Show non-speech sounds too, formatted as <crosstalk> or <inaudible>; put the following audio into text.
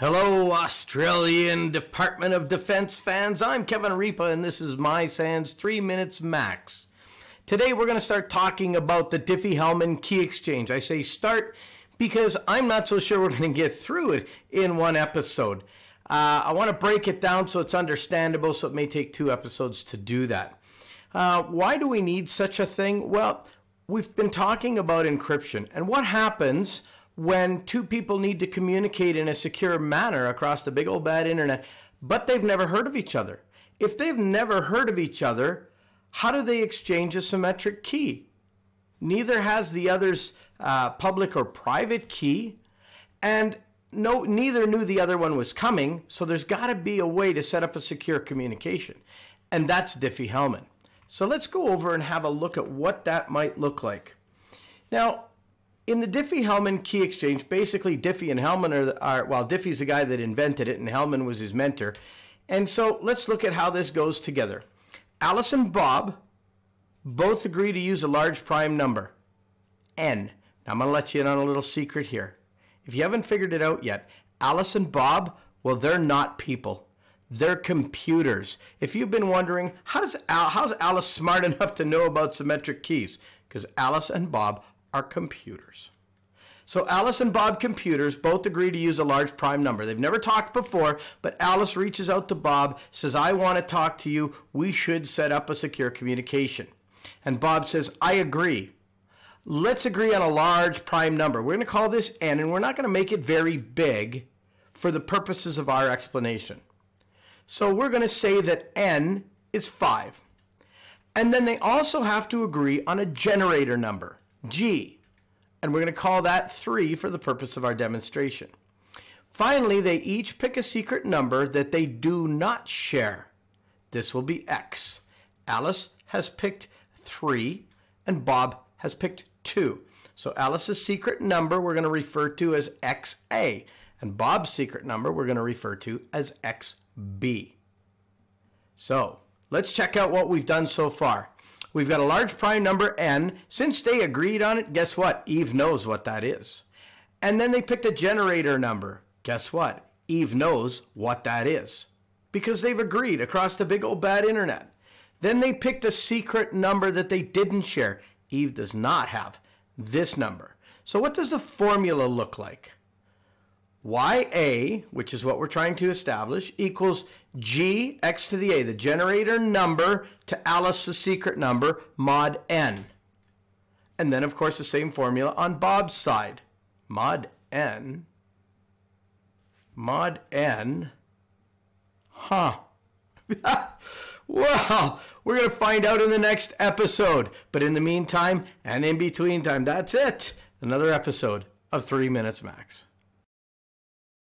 Hello, Australian Department of Defense fans. I'm Kevin Ripa, and this is My Sands 3 Minutes Max. Today, we're going to start talking about the Diffie-Hellman key exchange. I say start because I'm not so sure we're <laughs> going to get through it in one episode. Uh, I want to break it down so it's understandable, so it may take two episodes to do that. Uh, why do we need such a thing? Well, we've been talking about encryption and what happens – when two people need to communicate in a secure manner across the big old bad internet, but they've never heard of each other. If they've never heard of each other, how do they exchange a symmetric key? Neither has the other's uh, public or private key, and no, neither knew the other one was coming. So there's got to be a way to set up a secure communication, and that's Diffie-Hellman. So let's go over and have a look at what that might look like. Now, in the Diffie-Hellman key exchange, basically Diffie and Hellman are, are well, Diffie's the guy that invented it, and Hellman was his mentor. And so let's look at how this goes together. Alice and Bob both agree to use a large prime number, n. Now I'm going to let you in on a little secret here. If you haven't figured it out yet, Alice and Bob, well, they're not people. They're computers. If you've been wondering, how does Al, how's Alice <laughs> smart enough to know about symmetric keys? Because Alice and Bob are computers. So Alice and Bob Computers both agree to use a large prime number. They've never talked before, but Alice reaches out to Bob, says, I want to talk to you. We should set up a secure communication. And Bob says, I agree. Let's agree on a large prime number. We're going to call this n, and we're not going to make it very big for the purposes of our explanation. So we're going to say that n is 5. And then they also have to agree on a generator number. G, and we're going to call that 3 for the purpose of our demonstration. Finally, they each pick a secret number that they do not share. This will be X. Alice has picked 3, and Bob has picked 2. So Alice's secret number we're going to refer to as XA, and Bob's secret number we're going to refer to as XB. So let's check out what we've done so far. We've got a large prime number n. Since they agreed on it, guess what? Eve knows what that is. And then they picked a generator number. Guess what? Eve knows what that is because they've agreed across the big old bad internet. Then they picked a secret number that they didn't share. Eve does not have this number. So what does the formula look like? YA, which is what we're trying to establish, equals G X to the A, the generator number to Alice's secret number, mod N. And then, of course, the same formula on Bob's side. Mod N. Mod N. Huh. <laughs> Well, we're going to find out in the next episode. But in the meantime and in between time, that's it. Another episode of Three Minutes Max.